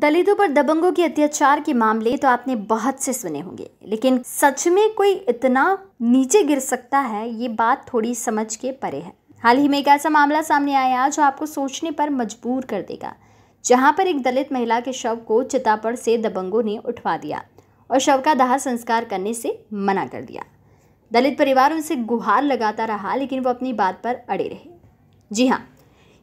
दलितों पर दबंगों के अत्याचार के मामले तो आपने बहुत से सुने होंगे लेकिन सच में कोई इतना नीचे गिर सकता है ये बात थोड़ी समझ के परे है हाल ही में एक ऐसा मामला सामने आया जो आपको सोचने पर मजबूर कर देगा जहां पर एक दलित महिला के शव को चितापर से दबंगों ने उठवा दिया और शव का दाह संस्कार करने से मना कर दिया दलित परिवार उनसे गुहार लगाता रहा लेकिन वो अपनी बात पर अड़े रहे जी हाँ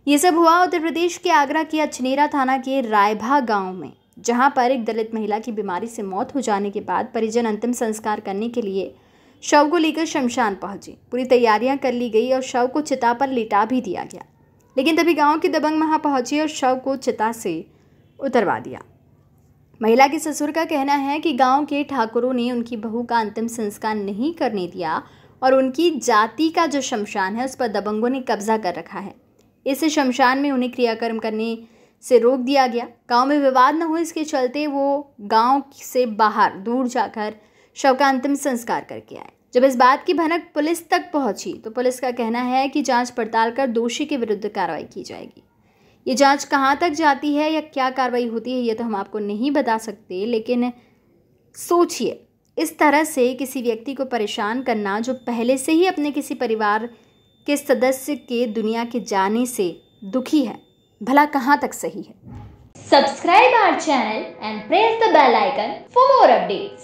ये सब हुआ उत्तर प्रदेश के आगरा के अछनेरा थाना के रायभा गांव में जहां पर एक दलित महिला की बीमारी से मौत हो जाने के बाद परिजन अंतिम संस्कार करने के लिए शव को लेकर शमशान पहुंचे पूरी तैयारियां कर ली गई और शव को चिता पर लिटा भी दिया गया लेकिन तभी गांव के दबंग वहाँ पहुंची और शव को चिता से उतरवा दिया महिला के ससुर का कहना है कि गांव के ठाकुरों ने उनकी बहू का अंतिम संस्कार नहीं करने दिया और उनकी जाति का जो शमशान है उस पर दबंगों ने कब्जा कर रखा है इस शमशान में उन्हें क्रियाकर्म करने से रोक दिया गया गांव में विवाद न हो इसके चलते वो गांव से बाहर दूर जाकर शव का अंतिम संस्कार करके आए जब इस बात की भनक पुलिस तक पहुंची तो पुलिस का कहना है कि जांच पड़ताल कर दोषी के विरुद्ध कार्रवाई की जाएगी ये जांच कहाँ तक जाती है या क्या कार्रवाई होती है ये तो हम आपको नहीं बता सकते लेकिन सोचिए इस तरह से किसी व्यक्ति को परेशान करना जो पहले से ही अपने किसी परिवार के सदस्य के दुनिया के जाने से दुखी है भला कहां तक सही है subscribe our channel and press the bell icon for more updates